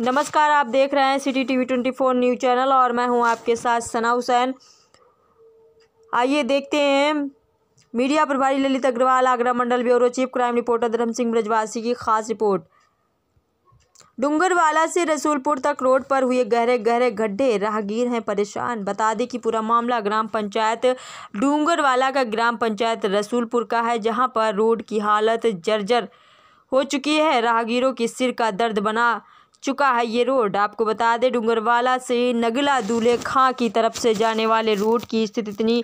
नमस्कार आप देख रहे हैं city TV twenty four news channel और मैं हूं आपके साथ सना हुसैन आइए देखते हैं मीडिया प्रभारी ललित अग्रवाल आगरा मंडल bureau chief crime reporter Dharam Singh ब्रजवासी की खास रिपोर्ट डूंगरवाला से रसूलपुर तक रोड पर हुए गहरे गहरे गड्ढे राहगीर हैं परेशान बता दें कि पूरा मामला ग्राम पंचायत डूंगरवाला का ग्राम पंचायत रसूलपुर का है जहां पर रोड की हालत जर्जर हो चुकी है राहगीरों के सिर का दर्द बना चुका है ये रोड आपको बता दें डूंगरवाला से नगला दूल्हे खां की तरफ से जाने वाले रूट की स्थिति इतनी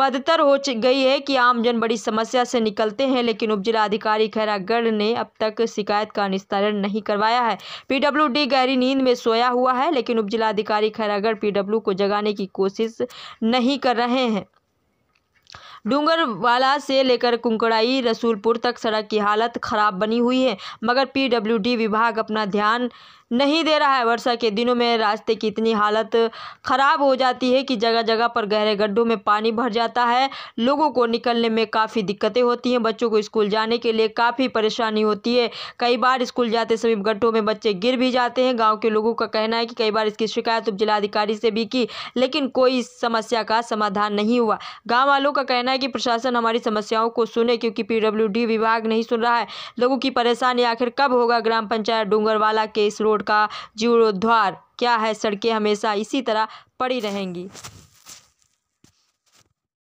बदतर हो गई है कि आमजन बड़ी समस्या से निकलते हैं लेकिन उपजिलाधिकारी खैरागढ़ ने अब तक शिकायत का निस्तारण नहीं करवाया है पीडब्ल्यूडी गहरी नींद में सोया हुआ है लेकिन उपजिलाधिकारी खैरागढ़ पीडब्ल्यू को जगाने की कोशिश नहीं कर रहे हैं डूंगरवाला से लेकर कुंकड़ाई रसूलपुर तक सड़क की हालत खराब बनी हुई है मगर पीडब्ल्यूडी विभाग अपना ध्यान नहीं दे रहा है वर्षा के दिनों में रास्ते की इतनी हालत ख़राब हो जाती है कि जगह जगह पर गहरे गड्ढों में पानी भर जाता है लोगों को निकलने में काफ़ी दिक्कतें होती हैं बच्चों को स्कूल जाने के लिए काफ़ी परेशानी होती है कई बार स्कूल जाते समय गड्ढों में बच्चे गिर भी जाते हैं गाँव के लोगों का कहना है कि कई बार इसकी शिकायत उप जिलाधिकारी से भी की लेकिन कोई इस समस्या का समाधान नहीं हुआ गाँव वालों का कहना है कि प्रशासन हमारी समस्याओं को सुने क्योंकि पीडब्ल्यूडी विभाग नहीं सुन रहा है लोगों की परेशानी आखिर कब होगा ग्राम पंचायत डूंगरवाला के इस रोड रोड का जीर्णोद्धार क्या है सड़कें हमेशा इसी तरह पड़ी रहेंगी